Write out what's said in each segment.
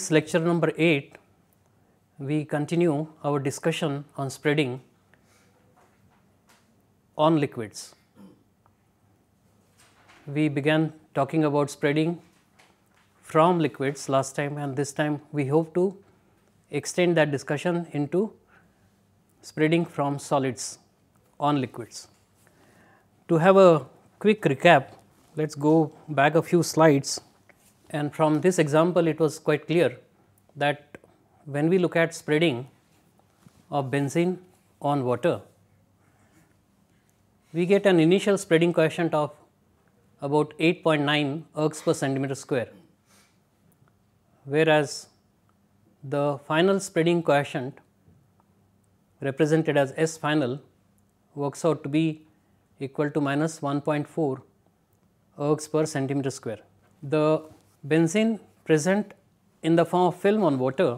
this lecture number 8, we continue our discussion on spreading on liquids. We began talking about spreading from liquids last time and this time we hope to extend that discussion into spreading from solids on liquids. To have a quick recap, let us go back a few slides and from this example, it was quite clear that when we look at spreading of benzene on water, we get an initial spreading coefficient of about 8.9 ergs per centimeter square, whereas the final spreading coefficient represented as S final works out to be equal to minus 1.4 ergs per centimeter square. The benzene present in the form of film on water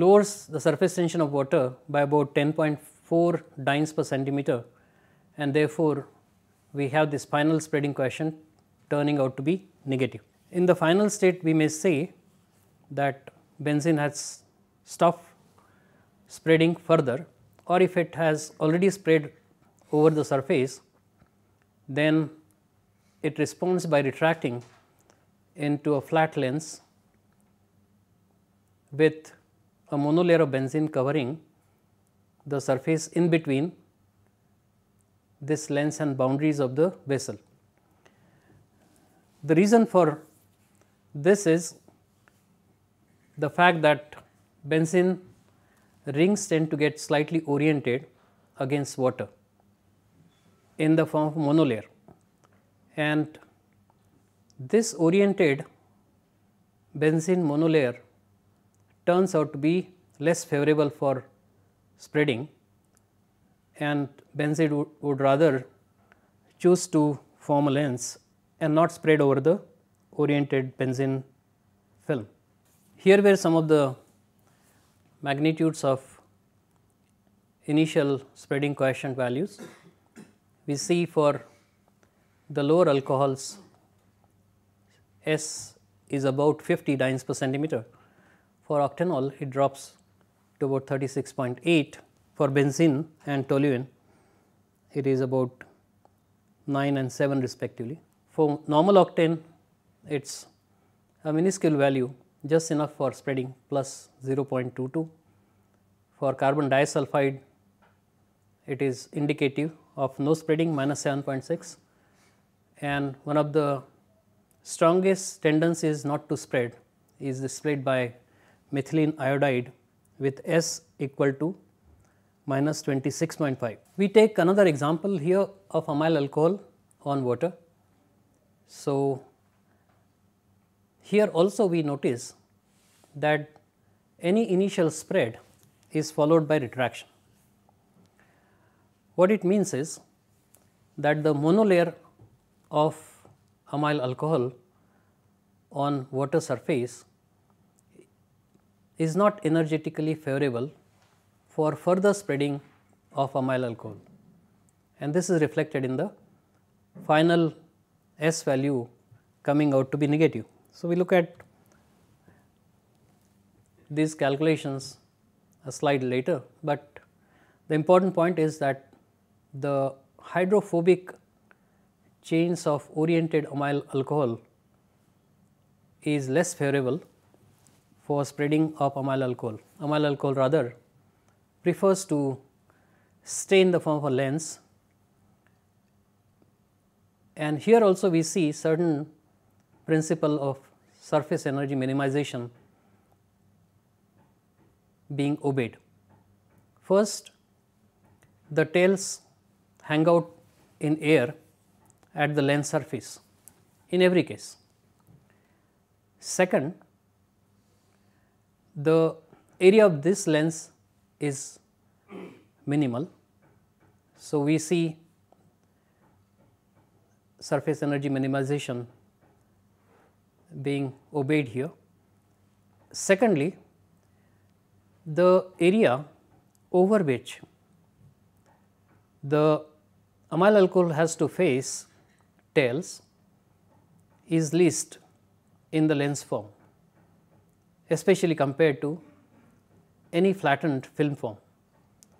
lowers the surface tension of water by about 10.4 dynes per centimeter and therefore, we have this final spreading coefficient turning out to be negative. In the final state we may say that benzene has stopped spreading further or if it has already spread over the surface then it responds by retracting into a flat lens with a monolayer of benzene covering the surface in between this lens and boundaries of the vessel. The reason for this is the fact that benzene rings tend to get slightly oriented against water in the form of monolayer and this oriented benzene monolayer turns out to be less favorable for spreading and benzene would, would rather choose to form a lens and not spread over the oriented benzene film. Here were some of the magnitudes of initial spreading coefficient values. We see for the lower alcohols S is about 50 dynes per centimeter. For octanol it drops to about 36.8, for benzene and toluene it is about 9 and 7 respectively. For normal octane it is a minuscule value just enough for spreading plus 0.22. For carbon disulfide it is indicative of no spreading minus 7.6 and one of the strongest tendencies not to spread is displayed by methylene iodide with S equal to minus 26.5. We take another example here of amyl alcohol on water. So, here also we notice that any initial spread is followed by retraction. What it means is that the monolayer of amyl alcohol on water surface is not energetically favorable for further spreading of amyl alcohol and this is reflected in the final S value coming out to be negative. So, we look at these calculations a slide later, but the important point is that the hydrophobic chains of oriented amyl alcohol is less favorable for spreading of amyl alcohol. Amyl alcohol rather prefers to stay in the form of a lens and here also we see certain principle of surface energy minimization being obeyed. First, the tails hang out in air at the lens surface in every case. Second, the area of this lens is minimal. So, we see surface energy minimization being obeyed here. Secondly, the area over which the amyl alcohol has to face tails is least in the lens form especially compared to any flattened film form.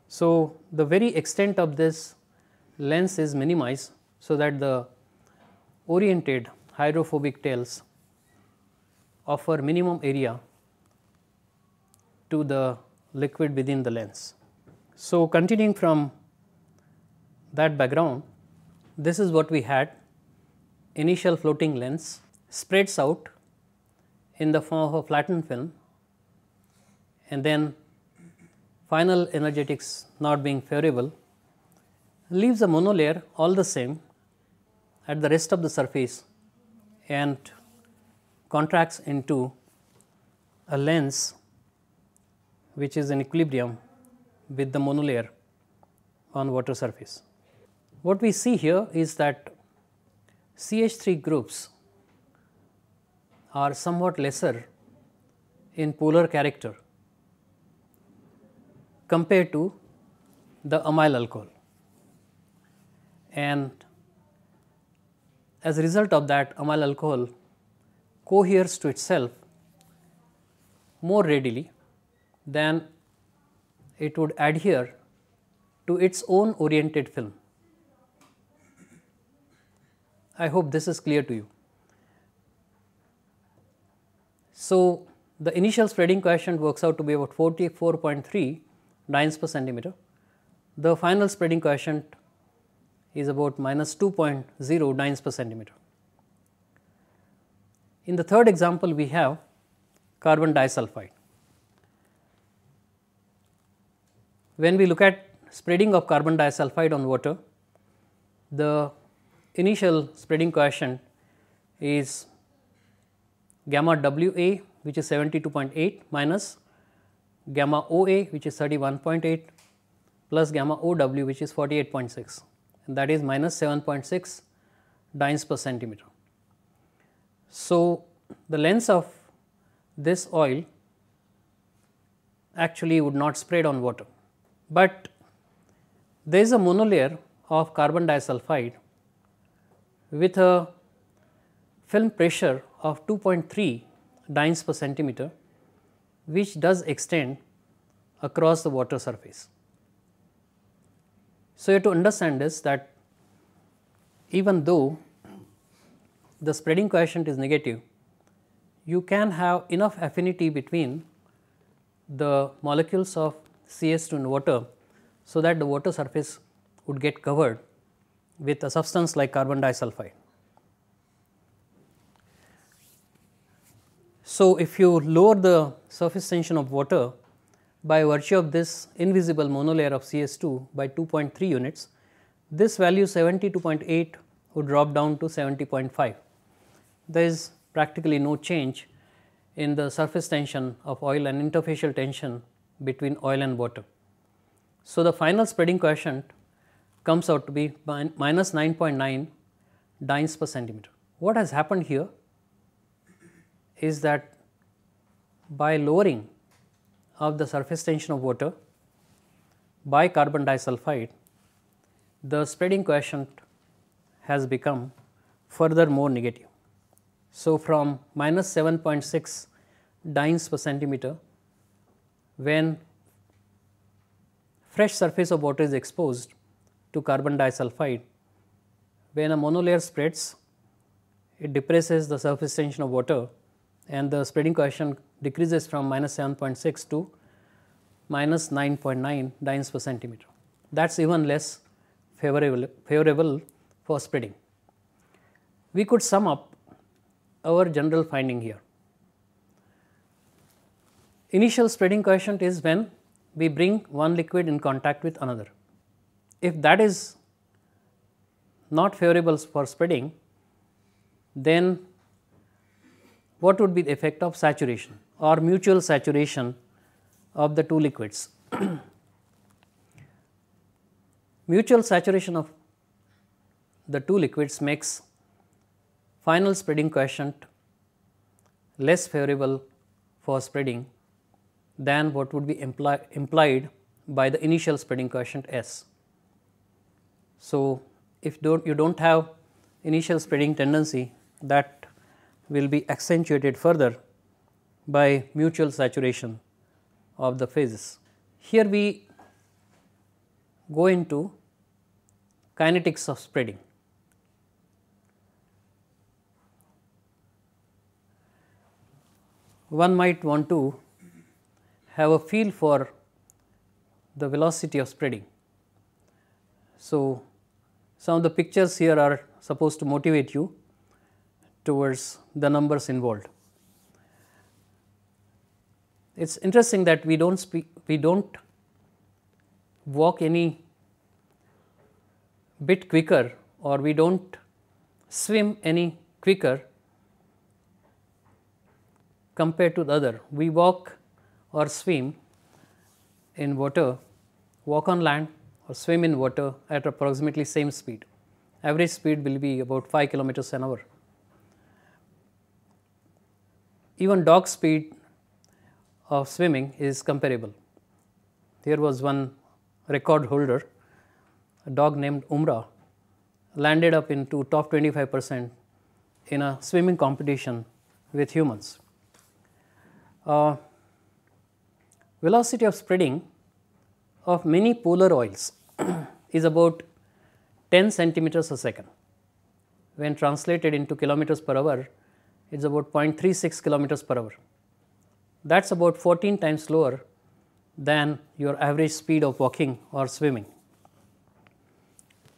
So, the very extent of this lens is minimized so that the oriented hydrophobic tails offer minimum area to the liquid within the lens. So, continuing from that background, this is what we had initial floating lens spreads out in the form of a flattened film and then final energetics not being favorable leaves a monolayer all the same at the rest of the surface and contracts into a lens which is in equilibrium with the monolayer on water surface. What we see here is that CH3 groups are somewhat lesser in polar character compared to the amyl alcohol. And as a result of that amyl alcohol coheres to itself more readily than it would adhere to its own oriented film. I hope this is clear to you. So, the initial spreading coefficient works out to be about 44.3 dynes per centimeter. The final spreading coefficient is about minus 2.0 dynes per centimeter. In the third example, we have carbon disulfide. When we look at spreading of carbon disulfide on water, the initial spreading coefficient is gamma WA which is 72.8 minus gamma OA which is 31.8 plus gamma OW which is 48.6 and that is minus 7.6 dynes per centimeter. So, the length of this oil actually would not spread on water, but there is a monolayer of carbon disulfide with a film pressure of 2.3 dynes per centimeter which does extend across the water surface. So, you have to understand this that even though the spreading coefficient is negative, you can have enough affinity between the molecules of CS2 in water, so that the water surface would get covered with a substance like carbon disulfide. So, if you lower the surface tension of water by virtue of this invisible monolayer of CS2 by 2.3 units, this value 72.8 would drop down to 70.5. There is practically no change in the surface tension of oil and interfacial tension between oil and water. So, the final spreading coefficient comes out to be 9.9 dynes per centimeter. What has happened here is that by lowering of the surface tension of water by carbon disulfide, the spreading coefficient has become further more negative. So, from minus 7.6 dynes per centimeter, when fresh surface of water is exposed, to carbon disulfide, when a monolayer spreads, it depresses the surface tension of water and the spreading coefficient decreases from minus 7.6 to minus 9.9 dynes per centimeter. That is even less favorable, favorable for spreading. We could sum up our general finding here. Initial spreading coefficient is when we bring one liquid in contact with another if that is not favorable for spreading, then what would be the effect of saturation or mutual saturation of the two liquids. mutual saturation of the two liquids makes final spreading coefficient less favorable for spreading than what would be impli implied by the initial spreading coefficient S. So, if don't, you do not have initial spreading tendency that will be accentuated further by mutual saturation of the phases. Here we go into kinetics of spreading. One might want to have a feel for the velocity of spreading. So, some of the pictures here are supposed to motivate you towards the numbers involved. It is interesting that we do not speak, we do not walk any bit quicker or we do not swim any quicker compared to the other. We walk or swim in water, walk on land or swim in water at approximately same speed. Average speed will be about 5 kilometers an hour. Even dog speed of swimming is comparable. There was one record holder, a dog named Umra, landed up into top 25 percent in a swimming competition with humans. Uh, velocity of spreading of many polar oils is about 10 centimeters a second. When translated into kilometers per hour, it is about 0.36 kilometers per hour. That is about 14 times slower than your average speed of walking or swimming.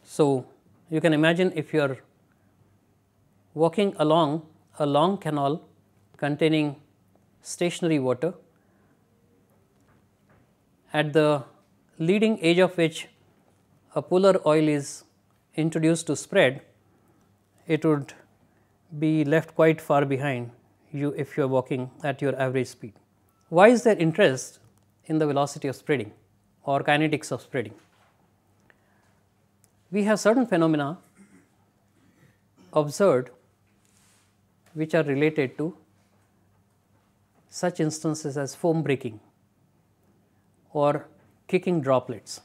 So, you can imagine if you are walking along a long canal containing stationary water at the leading edge of which a polar oil is introduced to spread, it would be left quite far behind you if you are walking at your average speed. Why is there interest in the velocity of spreading or kinetics of spreading? We have certain phenomena observed which are related to such instances as foam breaking or kicking droplets.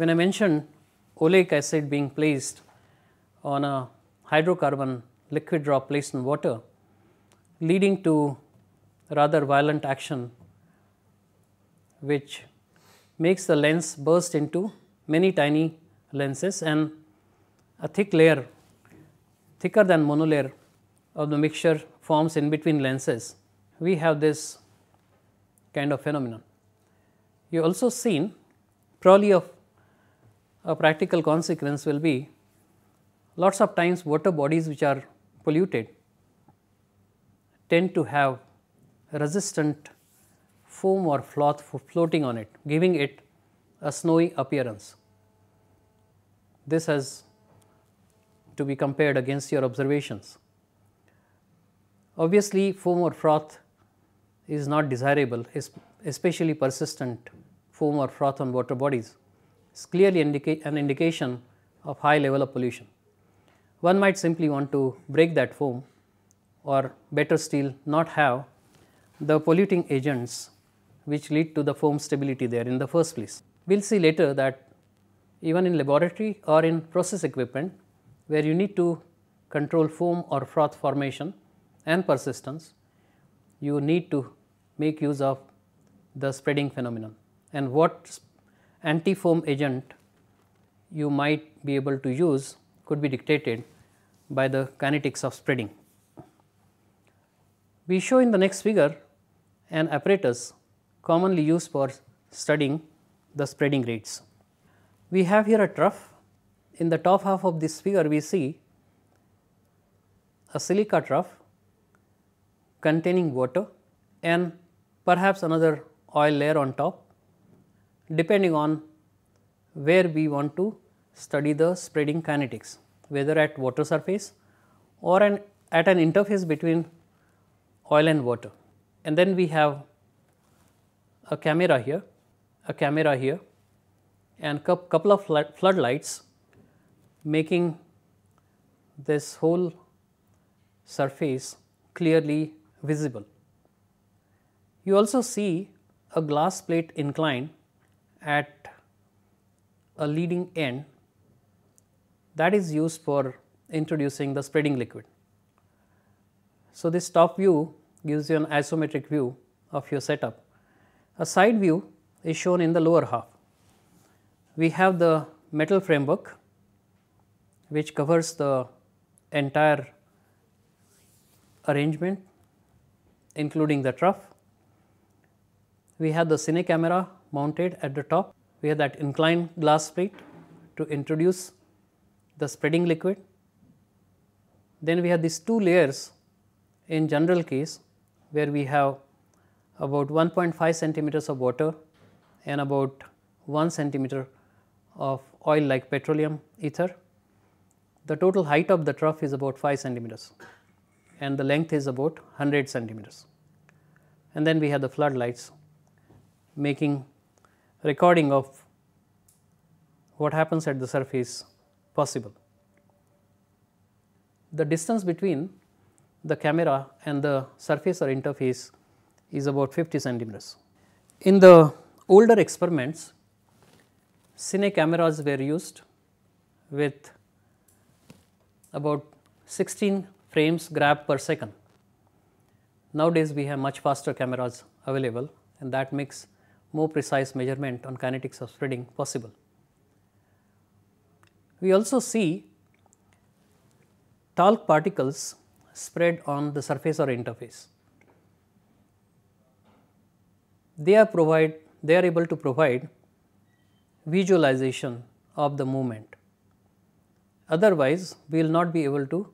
When I mentioned oleic acid being placed on a hydrocarbon liquid drop placed in water leading to rather violent action which makes the lens burst into many tiny lenses and a thick layer thicker than monolayer of the mixture forms in between lenses. We have this kind of phenomenon. You also seen probably of a practical consequence will be lots of times water bodies which are polluted tend to have resistant foam or froth floating on it giving it a snowy appearance. This has to be compared against your observations. Obviously, foam or froth is not desirable especially persistent foam or froth on water bodies is clearly indica an indication of high level of pollution. One might simply want to break that foam or better still not have the polluting agents which lead to the foam stability there in the first place. We will see later that even in laboratory or in process equipment where you need to control foam or froth formation and persistence, you need to make use of the spreading phenomenon and what anti-foam agent you might be able to use could be dictated by the kinetics of spreading. We show in the next figure an apparatus commonly used for studying the spreading rates. We have here a trough. In the top half of this figure, we see a silica trough containing water and perhaps another oil layer on top depending on where we want to study the spreading kinetics whether at water surface or an, at an interface between oil and water. And then we have a camera here, a camera here and couple of floodlights making this whole surface clearly visible. You also see a glass plate inclined at a leading end that is used for introducing the spreading liquid. So, this top view gives you an isometric view of your setup. A side view is shown in the lower half. We have the metal framework which covers the entire arrangement including the trough. We have the cine camera mounted at the top. We have that inclined glass plate to introduce the spreading liquid. Then we have these two layers in general case where we have about 1.5 centimeters of water and about 1 centimeter of oil like petroleum ether. The total height of the trough is about 5 centimeters and the length is about 100 centimeters. And then we have the floodlights making recording of what happens at the surface possible. The distance between the camera and the surface or interface is about 50 centimeters. In the older experiments, cine cameras were used with about 16 frames grab per second. Nowadays, we have much faster cameras available and that makes more precise measurement on kinetics of spreading possible. We also see talc particles spread on the surface or interface. They are provide they are able to provide visualization of the movement. Otherwise, we will not be able to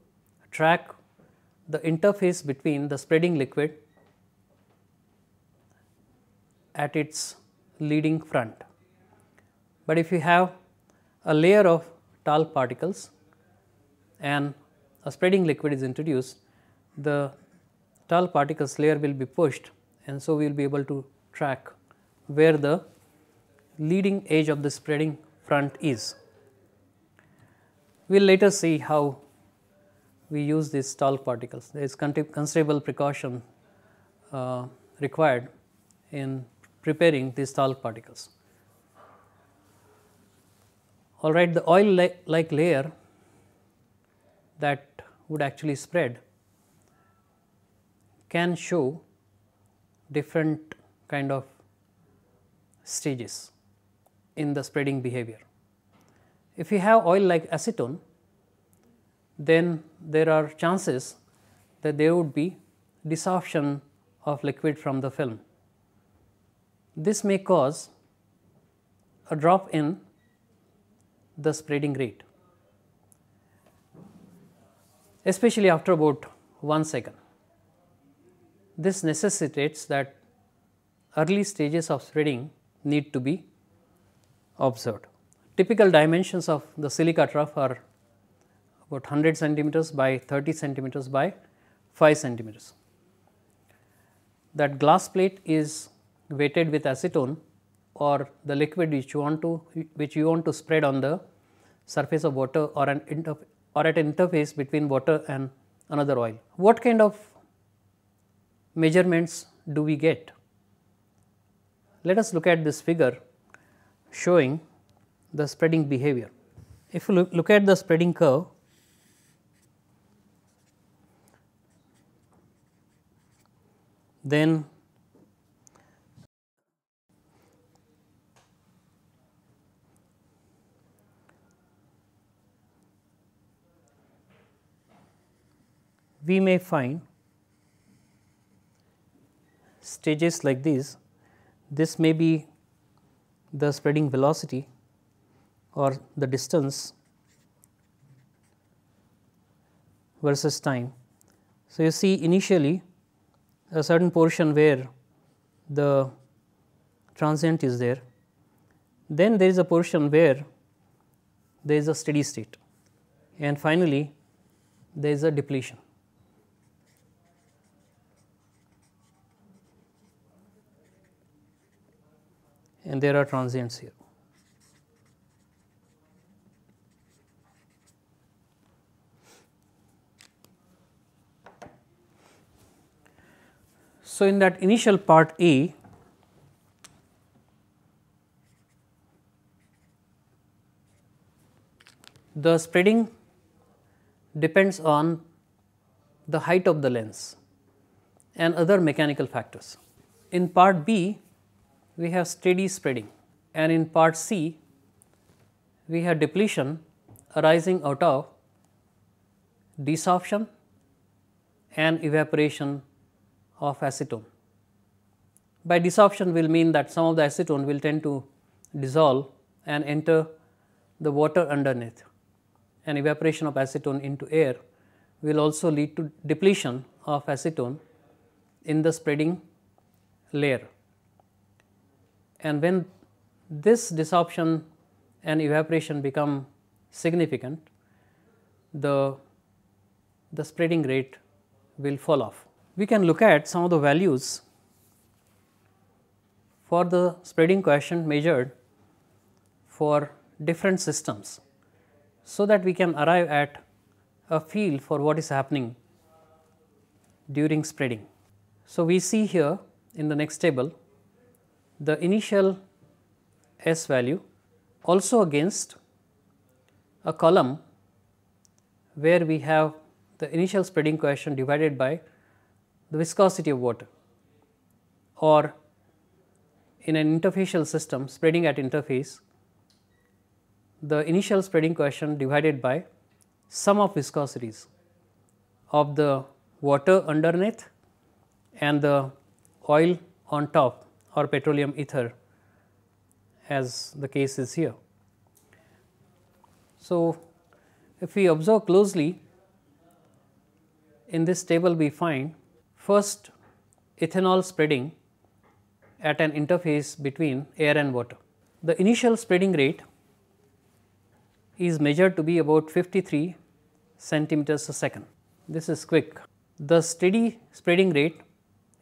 track the interface between the spreading liquid at its leading front. But if you have a layer of talc particles and a spreading liquid is introduced, the talc particles layer will be pushed and so we will be able to track where the leading edge of the spreading front is. We will later see how we use these talc particles. There is considerable precaution uh, required in preparing these talc particles. All right, the oil like layer that would actually spread can show different kind of stages in the spreading behavior. If you have oil like acetone, then there are chances that there would be desorption of liquid from the film. This may cause a drop in the spreading rate especially after about 1 second. This necessitates that early stages of spreading need to be observed. Typical dimensions of the silica trough are about 100 centimeters by 30 centimeters by 5 centimeters. That glass plate is weighted with acetone or the liquid which you want to which you want to spread on the surface of water or an or at an interface between water and another oil. What kind of measurements do we get? Let us look at this figure showing the spreading behavior. If you look at the spreading curve, then we may find stages like these. This may be the spreading velocity or the distance versus time. So, you see initially a certain portion where the transient is there, then there is a portion where there is a steady state and finally, there is a depletion. and there are transients here. So, in that initial part E, the spreading depends on the height of the lens and other mechanical factors. In part B, we have steady spreading and in part C we have depletion arising out of desorption and evaporation of acetone. By desorption will mean that some of the acetone will tend to dissolve and enter the water underneath and evaporation of acetone into air will also lead to depletion of acetone in the spreading layer and when this desorption and evaporation become significant, the, the spreading rate will fall off. We can look at some of the values for the spreading coefficient measured for different systems, so that we can arrive at a feel for what is happening during spreading. So, we see here in the next table the initial S value also against a column where we have the initial spreading coefficient divided by the viscosity of water or in an interfacial system spreading at interface the initial spreading coefficient divided by sum of viscosities of the water underneath and the oil on top or petroleum ether as the case is here. So, if we observe closely in this table we find first ethanol spreading at an interface between air and water. The initial spreading rate is measured to be about 53 centimeters a second. This is quick. The steady spreading rate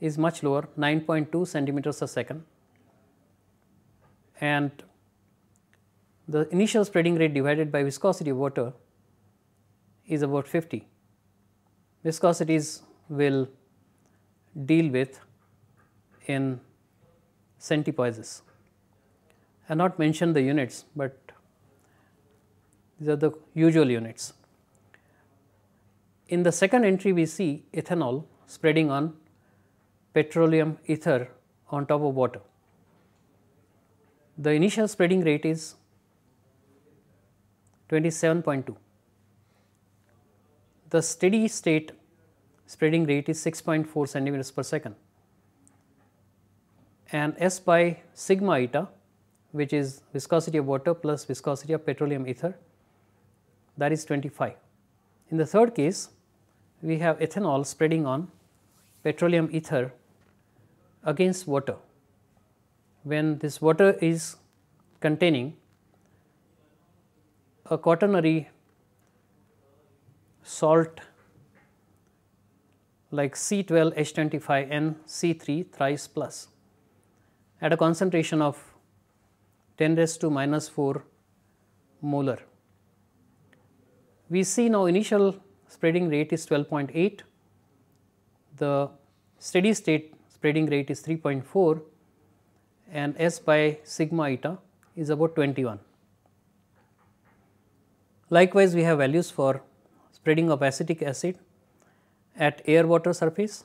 is much lower 9.2 centimeters a second and the initial spreading rate divided by viscosity of water is about 50. Viscosities will deal with in centipoises. I have not mentioned the units, but these are the usual units. In the second entry, we see ethanol spreading on petroleum ether on top of water. The initial spreading rate is 27.2. The steady state spreading rate is 6.4 centimeters per second and S by sigma eta which is viscosity of water plus viscosity of petroleum ether that is 25. In the third case we have ethanol spreading on petroleum ether against water when this water is containing a quaternary salt like C12H25 five N 3 thrice plus at a concentration of 10 raised to minus 4 molar. We see now initial spreading rate is 12.8, the steady state spreading rate is 3.4 and S by sigma eta is about 21. Likewise, we have values for spreading of acetic acid at air water surface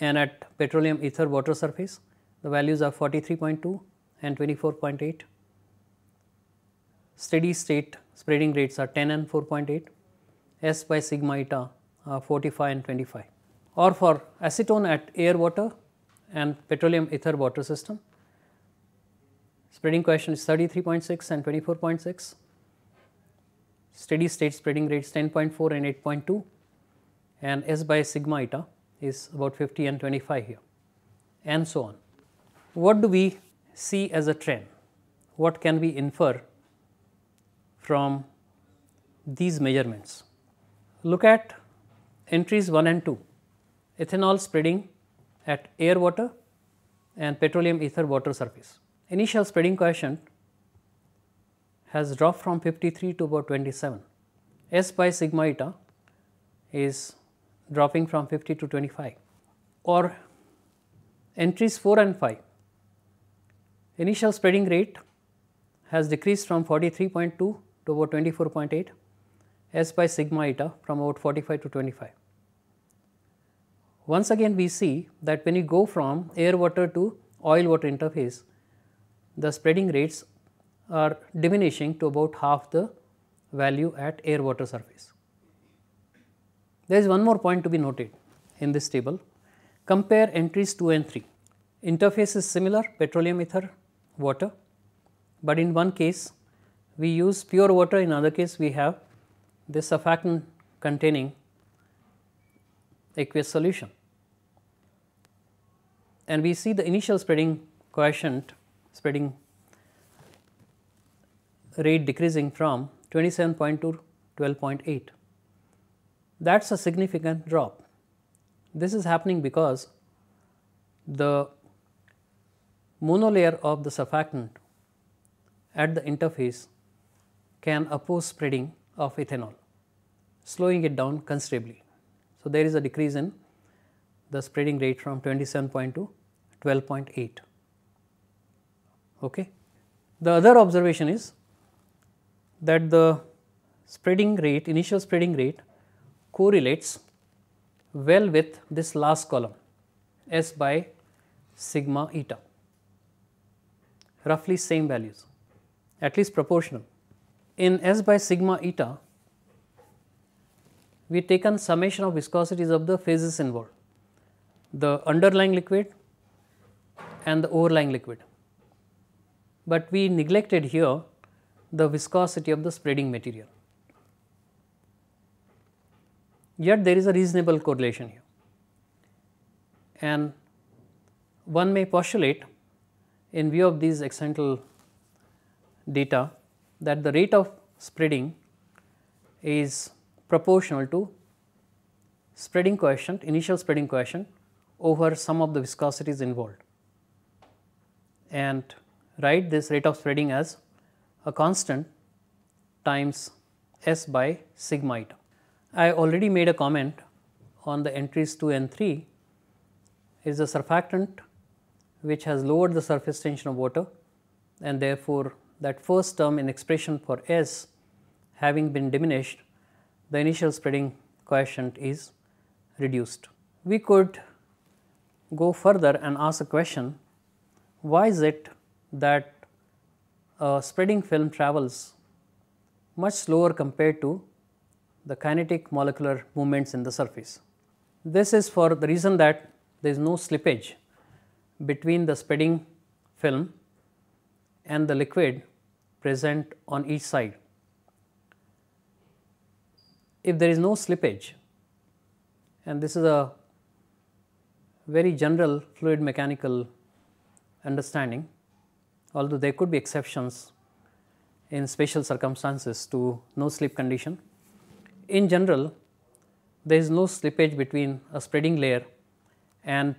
and at petroleum ether water surface. The values are 43.2 and 24.8. Steady state spreading rates are 10 and 4.8, S by sigma eta are 45 and 25 or for acetone at air water and petroleum ether water system. Spreading question is 33.6 and 24.6. Steady state spreading rates 10.4 and 8.2 and S by sigma eta is about 50 and 25 here and so on. What do we see as a trend? What can we infer from these measurements? Look at entries 1 and 2, ethanol spreading at air water and petroleum ether water surface. Initial spreading coefficient has dropped from 53 to about 27. S by sigma eta is dropping from 50 to 25 or entries 4 and 5. Initial spreading rate has decreased from 43.2 to about 24.8 S by sigma eta from about 45 to 25. Once again we see that when you go from air water to oil water interface, the spreading rates are diminishing to about half the value at air water surface. There is one more point to be noted in this table. Compare entries 2 and 3. Interface is similar petroleum ether water, but in one case we use pure water, in other case we have this surfactant containing aqueous solution and we see the initial spreading coefficient, spreading rate decreasing from 27.2 to 12.8. That is a significant drop. This is happening because the monolayer of the surfactant at the interface can oppose spreading of ethanol, slowing it down considerably. So, there is a decrease in the spreading rate from 27.2 to 12.8. Okay. The other observation is that the spreading rate, initial spreading rate correlates well with this last column S by sigma eta, roughly same values, at least proportional. In S by sigma eta, we taken summation of viscosities of the phases involved the underlying liquid and the overlying liquid. But we neglected here the viscosity of the spreading material. Yet there is a reasonable correlation here and one may postulate in view of these accidental data that the rate of spreading is proportional to spreading coefficient, initial spreading coefficient over some of the viscosities involved and write this rate of spreading as a constant times S by sigma eta. I already made a comment on the entries 2 and 3 it is a surfactant which has lowered the surface tension of water and therefore, that first term in expression for S having been diminished the initial spreading coefficient is reduced. We could go further and ask a question, why is it that uh, spreading film travels much slower compared to the kinetic molecular movements in the surface. This is for the reason that there is no slippage between the spreading film and the liquid present on each side. If there is no slippage and this is a very general fluid mechanical understanding, although there could be exceptions in special circumstances to no slip condition. In general, there is no slippage between a spreading layer and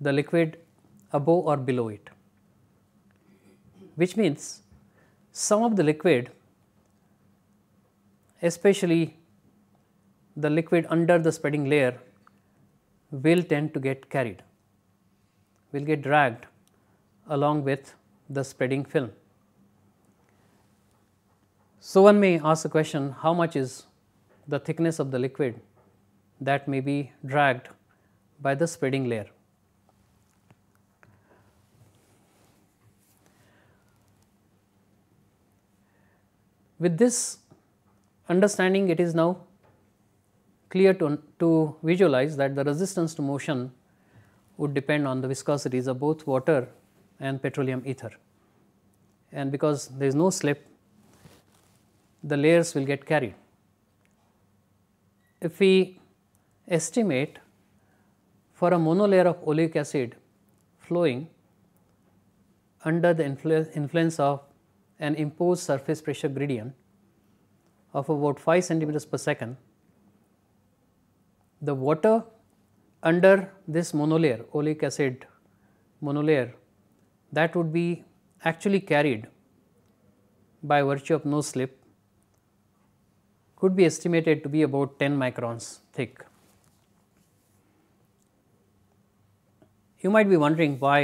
the liquid above or below it, which means some of the liquid especially the liquid under the spreading layer will tend to get carried, will get dragged along with the spreading film. So, one may ask the question how much is the thickness of the liquid that may be dragged by the spreading layer. With this understanding it is now clear to, to visualize that the resistance to motion would depend on the viscosities of both water and petroleum ether. And because there is no slip, the layers will get carried. If we estimate for a monolayer of oleic acid flowing under the influ influence of an imposed surface pressure gradient of about 5 centimeters per second the water under this monolayer oleic acid monolayer that would be actually carried by virtue of no slip could be estimated to be about 10 microns thick. You might be wondering why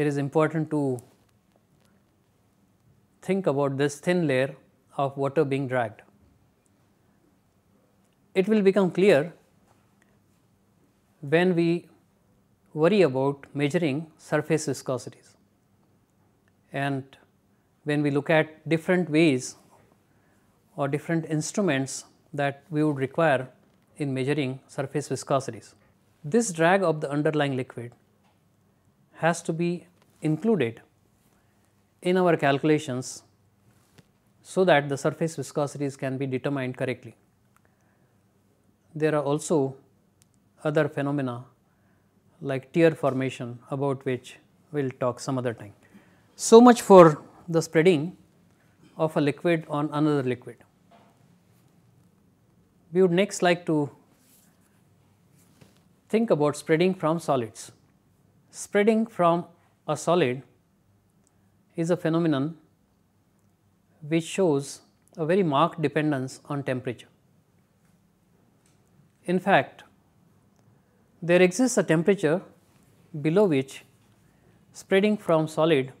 it is important to think about this thin layer of water being dragged. It will become clear when we worry about measuring surface viscosities and when we look at different ways or different instruments that we would require in measuring surface viscosities. This drag of the underlying liquid has to be included in our calculations so that the surface viscosities can be determined correctly there are also other phenomena like tear formation about which we will talk some other time. So much for the spreading of a liquid on another liquid. We would next like to think about spreading from solids. Spreading from a solid is a phenomenon which shows a very marked dependence on temperature. In fact, there exists a temperature below which spreading from solid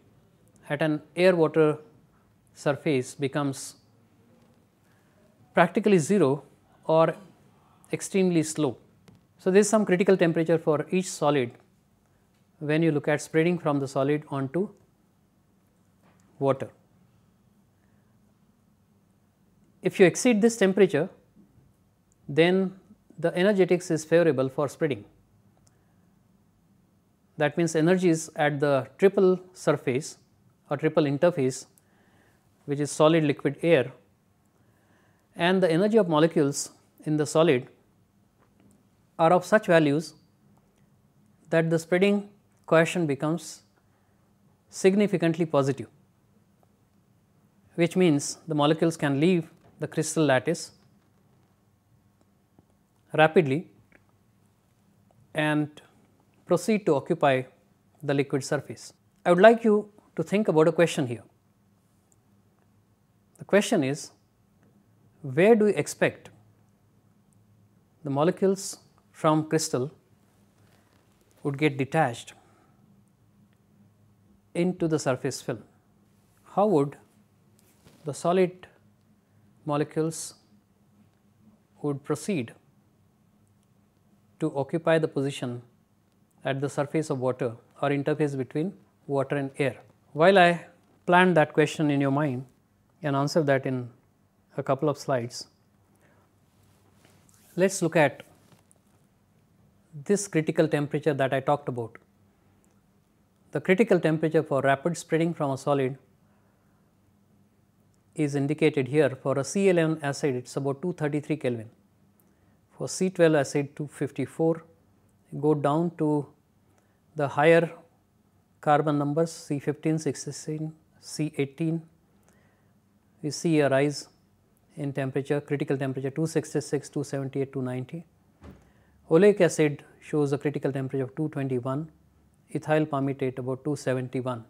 at an air water surface becomes practically 0 or extremely slow. So, there is some critical temperature for each solid when you look at spreading from the solid onto water. If you exceed this temperature, then the energetics is favorable for spreading. That means, energies at the triple surface or triple interface which is solid liquid air and the energy of molecules in the solid are of such values that the spreading cohesion becomes significantly positive, which means the molecules can leave the crystal lattice rapidly and proceed to occupy the liquid surface. I would like you to think about a question here. The question is where do you expect the molecules from crystal would get detached into the surface film? How would the solid molecules would proceed to occupy the position at the surface of water or interface between water and air. While I plant that question in your mind and answer that in a couple of slides, let us look at this critical temperature that I talked about. The critical temperature for rapid spreading from a solid is indicated here for a C11 acid it is about 233 Kelvin for C12 acid 254 go down to the higher carbon numbers C15, 16, C18 we see a rise in temperature critical temperature 266, 278, 290. Oleic acid shows a critical temperature of 221, ethyl palmitate about 271.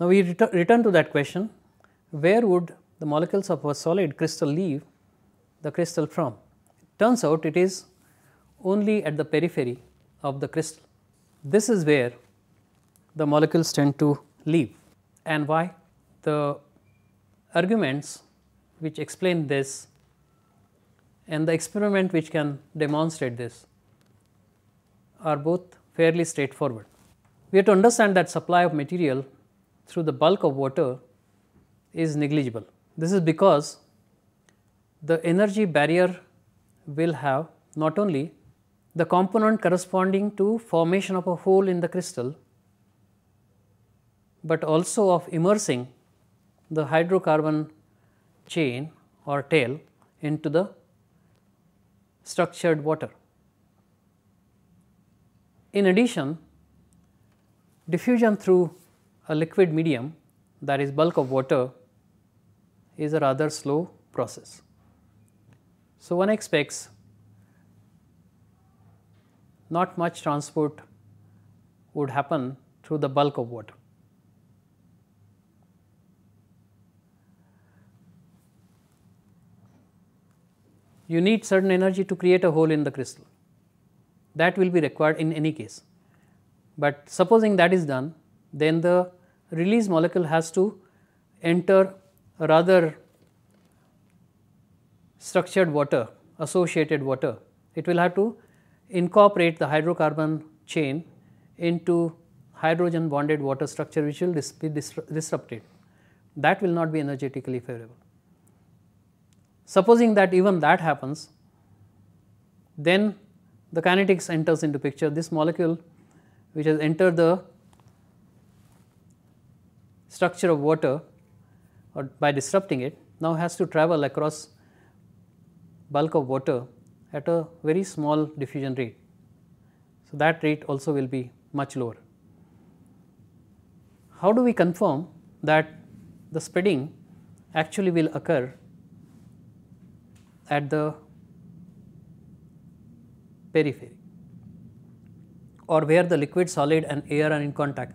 Now, we return to that question where would the molecules of a solid crystal leave the crystal from? turns out it is only at the periphery of the crystal. This is where the molecules tend to leave and why? The arguments which explain this and the experiment which can demonstrate this are both fairly straightforward. We have to understand that supply of material through the bulk of water is negligible. This is because the energy barrier will have not only the component corresponding to formation of a hole in the crystal, but also of immersing the hydrocarbon chain or tail into the structured water. In addition, diffusion through a liquid medium that is bulk of water is a rather slow process. So, one expects not much transport would happen through the bulk of water. You need certain energy to create a hole in the crystal that will be required in any case. But supposing that is done then the release molecule has to enter a rather structured water, associated water. It will have to incorporate the hydrocarbon chain into hydrogen bonded water structure which will dis be dis disrupted. That will not be energetically favorable. Supposing that even that happens, then the kinetics enters into picture. This molecule which has entered the structure of water or by disrupting it now has to travel across bulk of water at a very small diffusion rate. So, that rate also will be much lower. How do we confirm that the spreading actually will occur at the periphery or where the liquid, solid and air are in contact.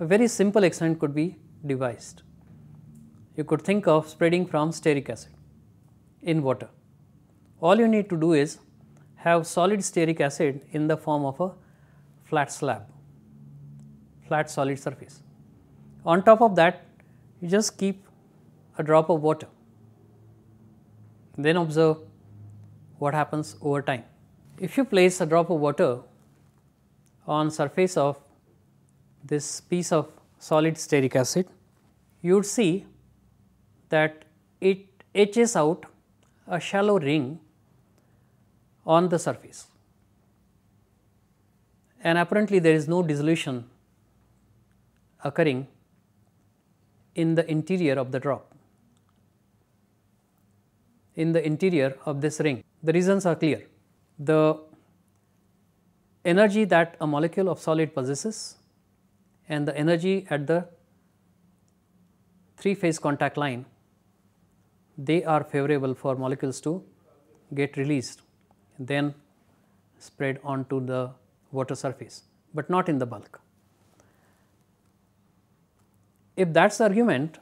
A very simple experiment could be devised you could think of spreading from stearic acid in water. All you need to do is have solid stearic acid in the form of a flat slab, flat solid surface. On top of that, you just keep a drop of water, then observe what happens over time. If you place a drop of water on surface of this piece of solid stearic acid, you would see that it etches out a shallow ring on the surface and apparently there is no dissolution occurring in the interior of the drop, in the interior of this ring. The reasons are clear. The energy that a molecule of solid possesses and the energy at the three phase contact line they are favorable for molecules to get released then spread onto the water surface, but not in the bulk. If that is the argument,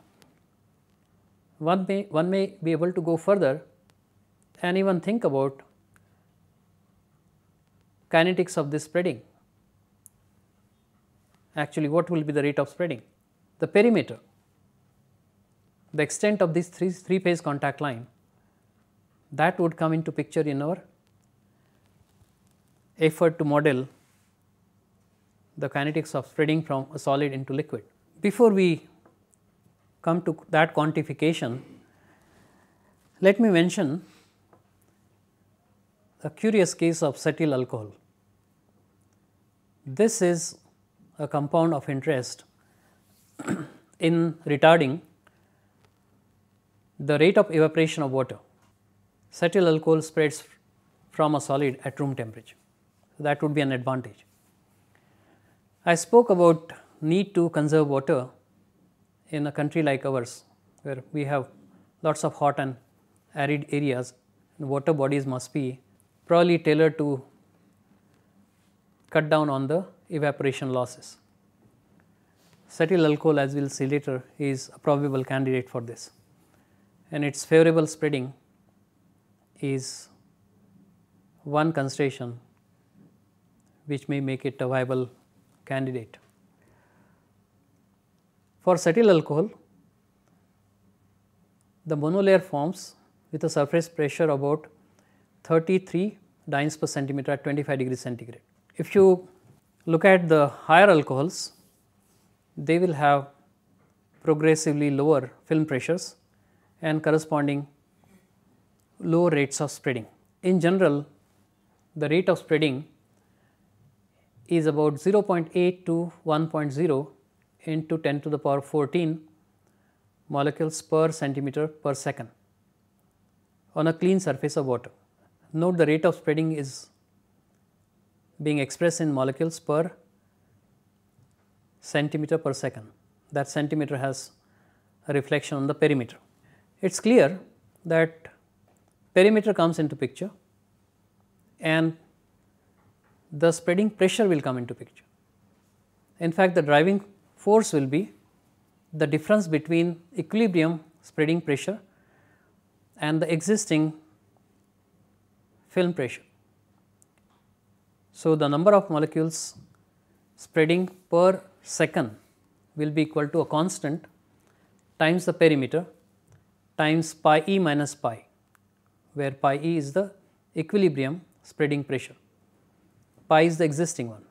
one may, one may be able to go further and even think about kinetics of this spreading. Actually, what will be the rate of spreading? The perimeter the extent of this three, three phase contact line that would come into picture in our effort to model the kinetics of spreading from a solid into liquid. Before we come to that quantification, let me mention a curious case of cetyl alcohol. This is a compound of interest in retarding the rate of evaporation of water. Cetyl alcohol spreads from a solid at room temperature. So, that would be an advantage. I spoke about need to conserve water in a country like ours where we have lots of hot and arid areas water bodies must be probably tailored to cut down on the evaporation losses. Cetyl alcohol as we will see later is a probable candidate for this and its favorable spreading is one consideration which may make it a viable candidate. For cetyl alcohol, the monolayer forms with a surface pressure about 33 dynes per centimeter at 25 degree centigrade. If you look at the higher alcohols, they will have progressively lower film pressures and corresponding low rates of spreading. In general, the rate of spreading is about 0.8 to 1.0 into 10 to the power 14 molecules per centimeter per second on a clean surface of water. Note the rate of spreading is being expressed in molecules per centimeter per second. That centimeter has a reflection on the perimeter. It is clear that perimeter comes into picture and the spreading pressure will come into picture. In fact, the driving force will be the difference between equilibrium spreading pressure and the existing film pressure. So, the number of molecules spreading per second will be equal to a constant times the perimeter times pi e minus pi, where pi e is the equilibrium spreading pressure, pi is the existing one.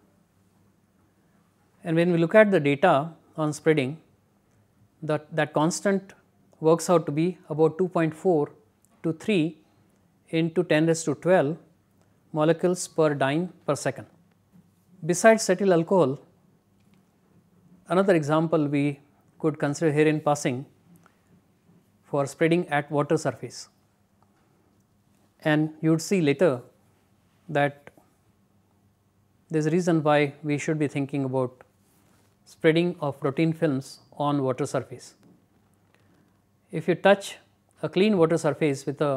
And when we look at the data on spreading, that, that constant works out to be about 2.4 to 3 into 10 raised to 12 molecules per dyne per second. Besides cetyl alcohol, another example we could consider here in passing for spreading at water surface. And you would see later that there is a reason why we should be thinking about spreading of protein films on water surface. If you touch a clean water surface with a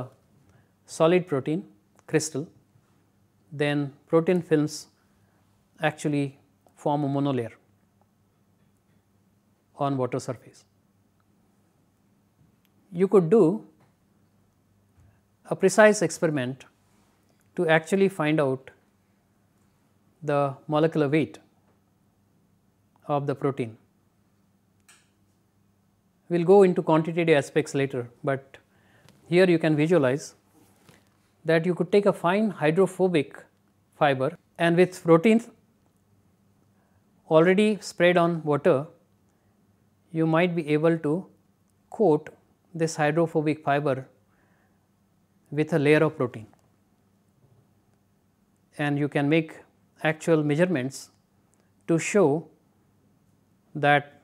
solid protein crystal, then protein films actually form a monolayer on water surface you could do a precise experiment to actually find out the molecular weight of the protein. We will go into quantitative aspects later, but here you can visualize that you could take a fine hydrophobic fiber and with proteins already spread on water, you might be able to coat this hydrophobic fiber with a layer of protein and you can make actual measurements to show that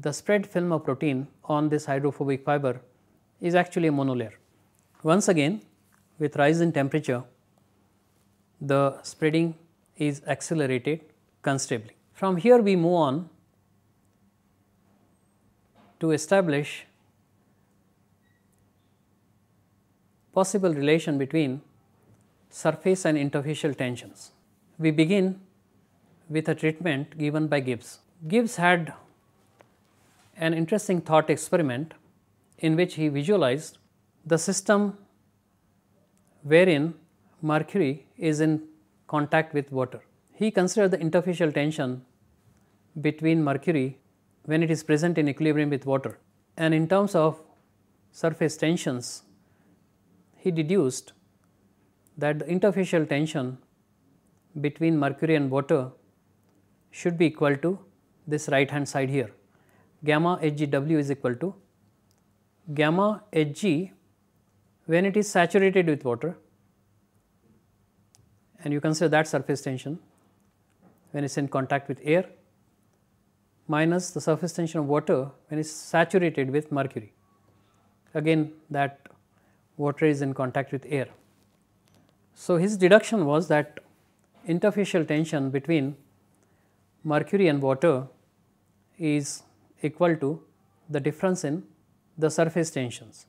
the spread film of protein on this hydrophobic fiber is actually a monolayer. Once again with rise in temperature the spreading is accelerated considerably. From here we move on to establish possible relation between surface and interfacial tensions. We begin with a treatment given by Gibbs. Gibbs had an interesting thought experiment in which he visualized the system wherein mercury is in contact with water. He considered the interfacial tension between mercury when it is present in equilibrium with water and in terms of surface tensions he deduced that the interfacial tension between mercury and water should be equal to this right hand side here. Gamma HGW is equal to gamma Hg when it is saturated with water and you consider that surface tension when it is in contact with air minus the surface tension of water when it is saturated with mercury. Again that water is in contact with air. So, his deduction was that interfacial tension between mercury and water is equal to the difference in the surface tensions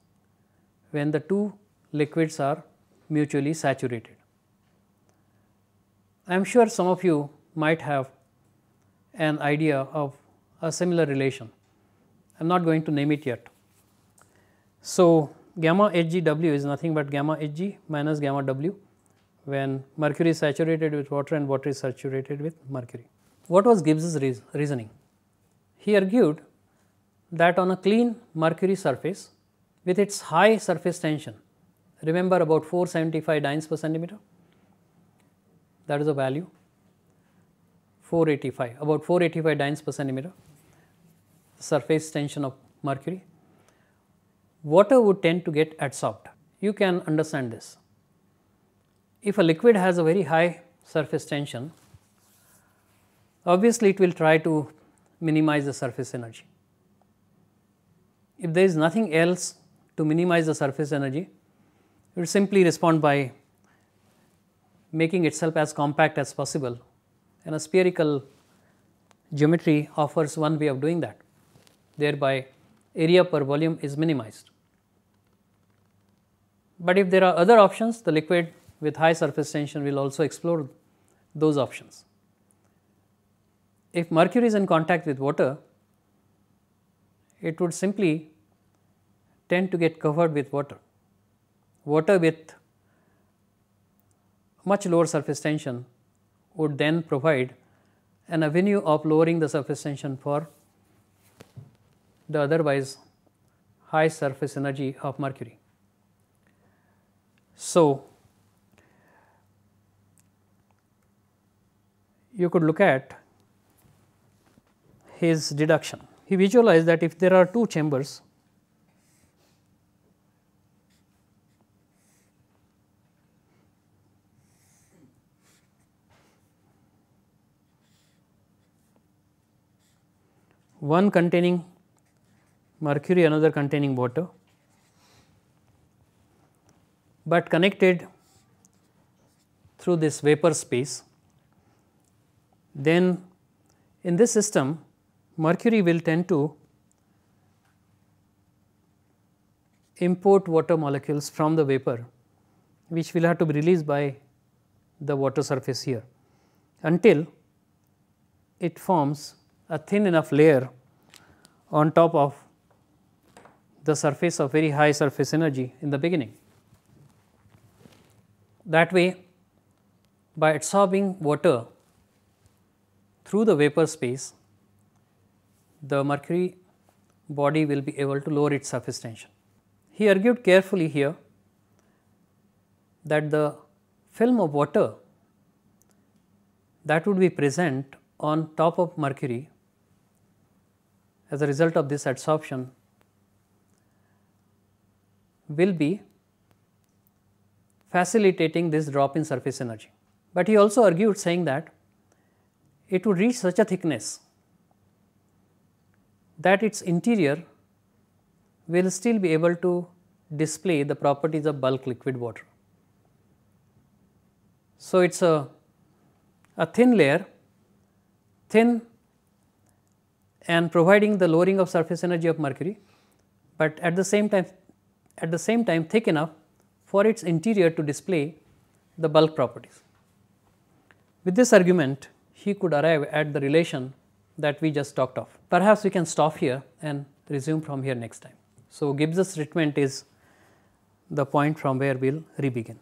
when the two liquids are mutually saturated. I am sure some of you might have an idea of a similar relation. I am not going to name it yet. So, gamma HGW is nothing but gamma HG minus gamma W when mercury is saturated with water and water is saturated with mercury. What was Gibbs's reasoning? He argued that on a clean mercury surface with its high surface tension, remember about 475 dynes per centimeter, that is a value 485, about 485 dynes per centimeter surface tension of mercury water would tend to get adsorbed. You can understand this. If a liquid has a very high surface tension, obviously it will try to minimize the surface energy. If there is nothing else to minimize the surface energy, it will simply respond by making itself as compact as possible and a spherical geometry offers one way of doing that, thereby area per volume is minimized. But if there are other options, the liquid with high surface tension will also explore those options. If mercury is in contact with water, it would simply tend to get covered with water. Water with much lower surface tension would then provide an avenue of lowering the surface tension for the otherwise high surface energy of mercury. So, you could look at his deduction. He visualized that if there are two chambers one containing mercury another containing water but connected through this vapor space. Then in this system mercury will tend to import water molecules from the vapor which will have to be released by the water surface here until it forms a thin enough layer on top of the surface of very high surface energy in the beginning. That way by adsorbing water through the vapor space, the mercury body will be able to lower its surface tension. He argued carefully here that the film of water that would be present on top of mercury as a result of this adsorption will be facilitating this drop in surface energy. But he also argued saying that it would reach such a thickness that its interior will still be able to display the properties of bulk liquid water. So, it is a, a thin layer, thin and providing the lowering of surface energy of mercury, but at the same time at the same time thick enough for its interior to display the bulk properties. With this argument, he could arrive at the relation that we just talked of. Perhaps we can stop here and resume from here next time. So, Gibbs's treatment is the point from where we will re-begin.